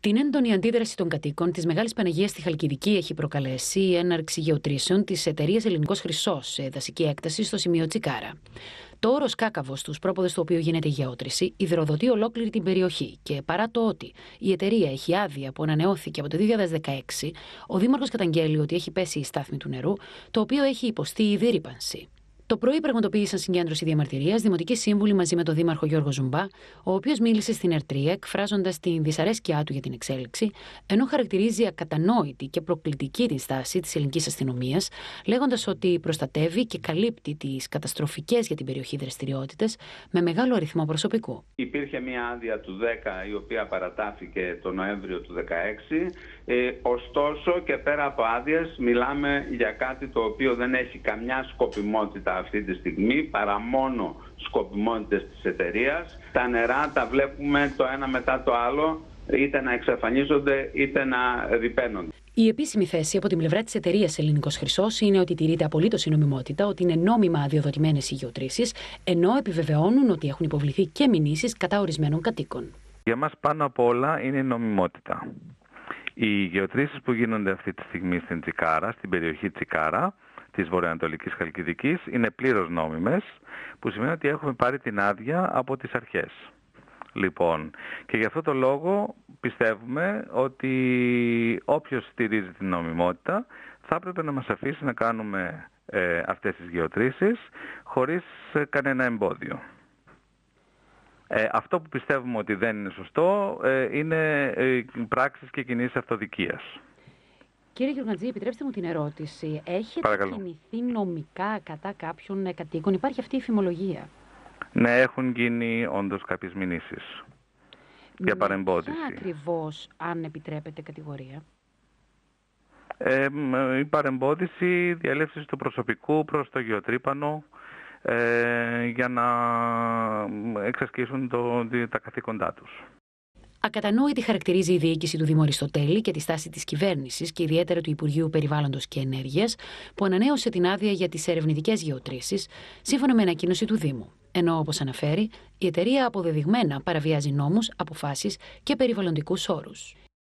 Την έντονη αντίδραση των κατοίκων της Μεγάλης Παναγίας στη Χαλκιδική έχει προκαλέσει η έναρξη γεωτρήσεων της εταιρείας Ελληνικός Χρυσός σε δασική έκταση στο σημείο Τσικάρα. Το όρος Κάκαβος, στους πρόποδες του οποίου γίνεται η γεώτρηση, υδροδοτεί ολόκληρη την περιοχή και παρά το ότι η εταιρεία έχει άδεια που ανανεώθηκε από το 2016, ο Δήμαρχος καταγγέλει ότι έχει πέσει η στάθμη του νερού, το οποίο έχει υποστεί η δίρυπανση. Το πρωί πραγματοποίησαν συγκέντρωση διαμαρτυρίας δημοτικοί σύμβουλοι μαζί με τον Δήμαρχο Γιώργο Ζουμπά, ο οποίος μίλησε στην Ερτρία εκφράζοντας την δυσαρέσκειά του για την εξέλιξη, ενώ χαρακτηρίζει ακατανόητη και προκλητική την στάση της ελληνικής αστυνομίας, λέγοντας ότι προστατεύει και καλύπτει τις καταστροφικές για την περιοχή δραστηριότητες με μεγάλο αριθμό προσωπικού. Υπήρχε μια άδεια του 10 η οποία παρατάθηκε το Νοέμβριο του 2016. Ε, ωστόσο και πέρα από άδειες μιλάμε για κάτι το οποίο δεν έχει καμιά σκοπιμότητα αυτή τη στιγμή παρά μόνο σκοπιμότητες της εταιρείας. Τα νερά τα βλέπουμε το ένα μετά το άλλο είτε να εξαφανίζονται είτε να διπαίνονται. Η επίσημη θέση από την πλευρά της εταιρείας Ελληνικό Χρυσός είναι ότι τηρείται απολύτως η νομιμότητα, ότι είναι νόμιμα αδειοδοτημένες οι γεωτρήσεις, ενώ επιβεβαιώνουν ότι έχουν υποβληθεί και μηνύσεις κατά ορισμένων κατοίκων. Για μας πάνω απ' όλα είναι η νομιμότητα. Οι γεωτρήσεις που γίνονται αυτή τη στιγμή στην Τσικάρα, στην περιοχή Τσικάρα, της Βορειοανατολικής Χαλκιδικής είναι πλήρως νόμιμες, που σημαίνει ότι έχουμε πάρει την άδεια από τις αρχές. Λοιπόν, και γι' αυτό το λόγο πιστεύουμε ότι όποιος στηρίζει την νομιμότητα θα έπρεπε να μας αφήσει να κάνουμε ε, αυτές τις γεωτρήσεις χωρίς ε, κανένα εμπόδιο. Ε, αυτό που πιστεύουμε ότι δεν είναι σωστό ε, είναι ε, πράξεις και κινήσεις αυτοδικίας. Κύριε Γιουργαντζή, επιτρέψτε μου την ερώτηση. Έχετε Παρακαλώ. κινηθεί νομικά κατά κάποιων ε, κατοίκων. Υπάρχει αυτή η φημολογία. Ναι, έχουν γίνει όντως κάποιες μηνύσεις για παρεμπόδιση. Ποια ακριβώς, αν επιτρέπετε, κατηγορία. Ε, η παρεμπόδιση διαλέψη του προσωπικού προς το γεωτρύπανο ε, για να εξασκήσουν το, τα καθήκοντά τους. Ακατανόητη χαρακτηρίζει η διοίκηση του Δήμου Αριστοτέλη και τη στάση της κυβέρνησης και ιδιαίτερα του Υπουργείου Περιβάλλοντος και Ενέργειας, που ανανέωσε την άδεια για τις ερευνητικές γεωτρήσεις, σύμφωνα με ανακοίνωση του Δήμου. Ενώ, όπως αναφέρει, η εταιρεία αποδεδειγμένα παραβιάζει νόμους, αποφάσεις και περιβαλλοντικούς όρους.